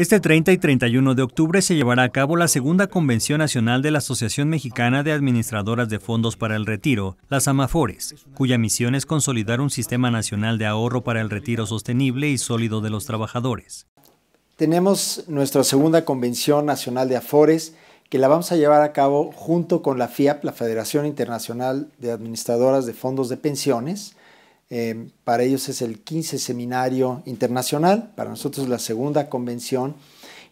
Este 30 y 31 de octubre se llevará a cabo la segunda Convención Nacional de la Asociación Mexicana de Administradoras de Fondos para el Retiro, las AMAFORES, cuya misión es consolidar un sistema nacional de ahorro para el retiro sostenible y sólido de los trabajadores. Tenemos nuestra segunda Convención Nacional de AFORES que la vamos a llevar a cabo junto con la FIAP, la Federación Internacional de Administradoras de Fondos de Pensiones, eh, para ellos es el 15 Seminario Internacional, para nosotros la segunda convención.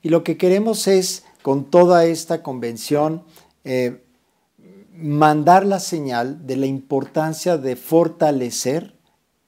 Y lo que queremos es, con toda esta convención, eh, mandar la señal de la importancia de fortalecer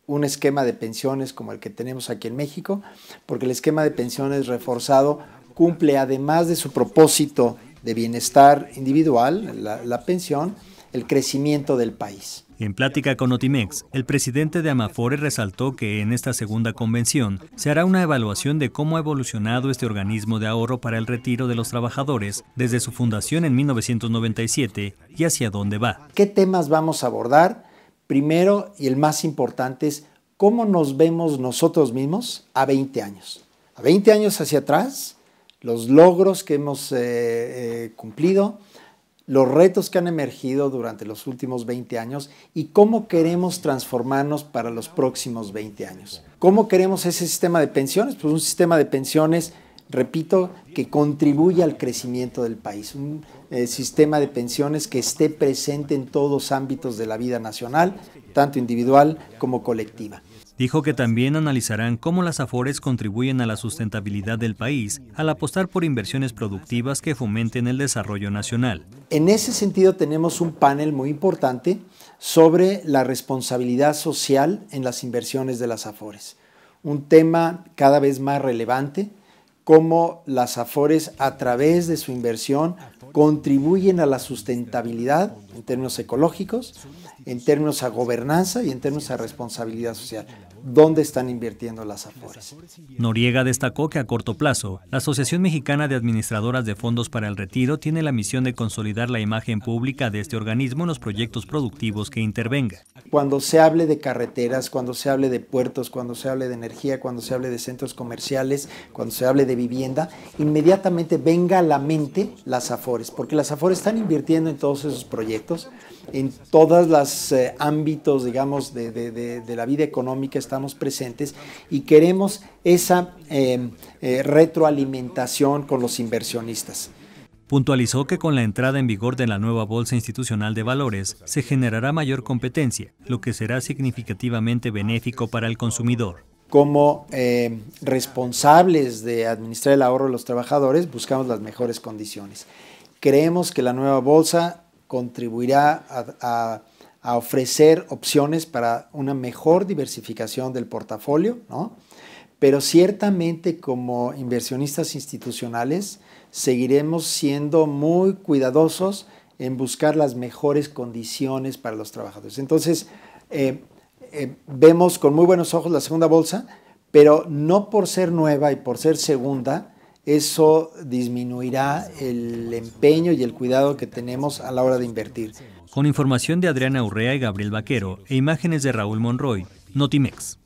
un esquema de pensiones como el que tenemos aquí en México, porque el esquema de pensiones reforzado cumple, además de su propósito de bienestar individual, la pensión, el crecimiento del país. En plática con Otimex, el presidente de Amafore resaltó que en esta segunda convención se hará una evaluación de cómo ha evolucionado este organismo de ahorro para el retiro de los trabajadores desde su fundación en 1997 y hacia dónde va. ¿Qué temas vamos a abordar? Primero y el más importante es cómo nos vemos nosotros mismos a 20 años. A 20 años hacia atrás, los logros que hemos eh, eh, cumplido, los retos que han emergido durante los últimos 20 años y cómo queremos transformarnos para los próximos 20 años. ¿Cómo queremos ese sistema de pensiones? Pues un sistema de pensiones repito, que contribuya al crecimiento del país, un eh, sistema de pensiones que esté presente en todos ámbitos de la vida nacional, tanto individual como colectiva. Dijo que también analizarán cómo las AFORES contribuyen a la sustentabilidad del país al apostar por inversiones productivas que fomenten el desarrollo nacional. En ese sentido tenemos un panel muy importante sobre la responsabilidad social en las inversiones de las AFORES, un tema cada vez más relevante cómo las Afores a través de su inversión contribuyen a la sustentabilidad en términos ecológicos, en términos a gobernanza y en términos a responsabilidad social. ¿Dónde están invirtiendo las Afores? Noriega destacó que a corto plazo, la Asociación Mexicana de Administradoras de Fondos para el Retiro tiene la misión de consolidar la imagen pública de este organismo en los proyectos productivos que intervenga. Cuando se hable de carreteras, cuando se hable de puertos, cuando se hable de energía, cuando se hable de centros comerciales, cuando se hable de vivienda, inmediatamente venga a la mente las AFORES, porque las AFORES están invirtiendo en todos esos proyectos, en todos los eh, ámbitos, digamos, de, la vida económica estamos presentes y queremos esa em, eh, retroalimentación con los inversionistas. Puntualizó que con la entrada en vigor de la nueva Bolsa Institucional de Valores se generará mayor competencia, lo que será significativamente benéfico para el consumidor como eh, responsables de administrar el ahorro de los trabajadores, buscamos las mejores condiciones. Creemos que la nueva bolsa contribuirá a, ofrecer opciones para una mejor diversificación del portafolio, pero ciertamente como inversionistas institucionales seguiremos siendo muy cuidadosos en buscar las mejores condiciones para los trabajadores. Entonces, eh, eh, vemos con muy buenos ojos la segunda bolsa, pero no por ser nueva y por ser segunda, eso disminuirá el empeño y el cuidado que tenemos a la hora de invertir. Con información de Adriana Urrea y Gabriel Vaquero e imágenes de Raúl Monroy, Notimex.